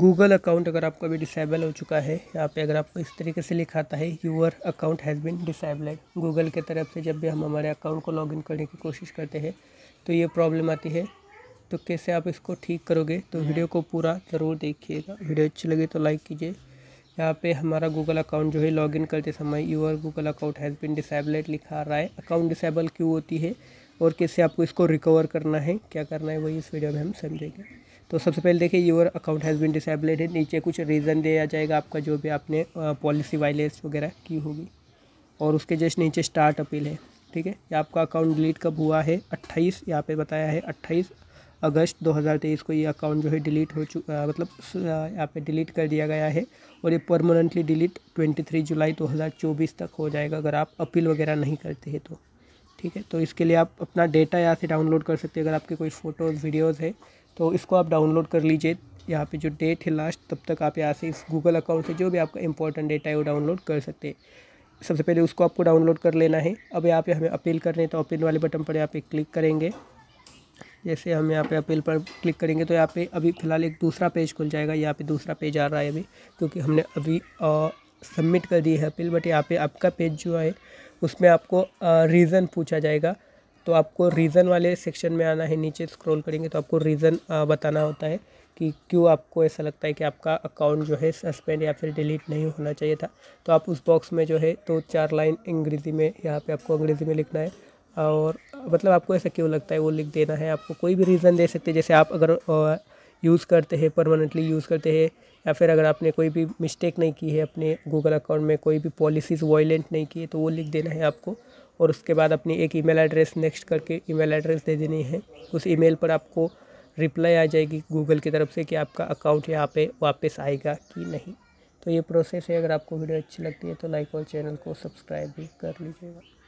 Google account अगर आपका भी डिसेबल हो चुका है यहाँ पे अगर आपको इस तरीके से लिखाता है your account has been disabled Google के तरफ से जब भी हम हमारे अकाउंट को लॉगिन करने की कोशिश करते हैं तो ये प्रॉब्लम आती है तो कैसे आप इसको ठीक करोगे तो वीडियो को पूरा ज़रूर देखिएगा वीडियो अच्छी लगे तो लाइक कीजिए यहाँ पे हमारा गूगल अकाउंट जो है लॉगिन करते समय your Google account has been disabled लिखा आ रहा है अकाउंट डिसेबल क्यों होती है और कैसे आपको इसको रिकवर करना है क्या करना है वही इस वीडियो में हम समझेंगे तो सबसे पहले देखिए योर अकाउंट हैज़ बिन है नीचे कुछ रीज़न दिया जाएगा आपका जो भी आपने पॉलिसी वायलेंस वगैरह की होगी और उसके जस्ट नीचे स्टार्ट अपील है ठीक है ये आपका अकाउंट डिलीट कब हुआ है 28 यहाँ पे बताया है 28 अगस्त 2023 को ये अकाउंट जो है डिलीट हो चुका मतलब यहाँ पे डिलीट कर दिया गया है और ये परमानेंटली डिलीट 23 जुलाई 2024 तक हो जाएगा अगर आप अपील वगैरह नहीं करते हैं तो ठीक है तो इसके लिए आप अपना डेटा यहाँ से डाउनलोड कर सकते हैं अगर आपके कोई फ़ोटोज़ वीडियोज़ है तो इसको आप डाउनलोड कर लीजिए यहाँ पे जो डेट है लास्ट तब तक आप यहाँ से इस गूगल अकाउंट से जो भी आपका इंपॉर्टेंट डेटा है वो डाउनलोड कर सकते हैं सबसे पहले उसको आपको डाउनलोड कर लेना है अब यहाँ पे हमें अपील करनी है तो अपील वाले बटन पर यहाँ पे क्लिक करेंगे जैसे हम यहाँ पे अपील पर क्लिक करेंगे तो यहाँ पे अभी फ़िलहाल एक दूसरा पेज खुल जाएगा यहाँ पर दूसरा पेज आ रहा है अभी क्योंकि हमने अभी सबमिट कर दी है अपील बट यहाँ पर आपका पेज जो है उसमें आपको रीज़न पूछा जाएगा तो आपको रीज़न वाले सेक्शन में आना है नीचे स्क्रॉल करेंगे तो आपको रीज़न बताना होता है कि क्यों आपको ऐसा लगता है कि आपका अकाउंट जो है सस्पेंड या फिर डिलीट नहीं होना चाहिए था तो आप उस बॉक्स में जो है तो चार लाइन अंग्रेज़ी में यहाँ पे आपको अंग्रेज़ी में लिखना है और मतलब आपको ऐसा क्यों लगता है वो लिख देना है आपको कोई भी रीज़न दे सकते हैं जैसे आप अगर यूज़ करते हैं परमानेंटली यूज़ करते हैं या फिर अगर आपने कोई भी मिस्टेक नहीं की है अपने गूगल अकाउंट में कोई भी पॉलिसीज़ वॉयलेंट नहीं की है तो वो लिख देना है आपको और उसके बाद अपनी एक ईमेल एड्रेस नेक्स्ट करके ईमेल एड्रेस दे देनी है उस ईमेल पर आपको रिप्लाई आ जाएगी गूगल की तरफ से कि आपका अकाउंट यहाँ पे वापस आएगा कि नहीं तो ये प्रोसेस है अगर आपको वीडियो अच्छी लगती है तो लाइक और चैनल को सब्सक्राइब भी कर लीजिएगा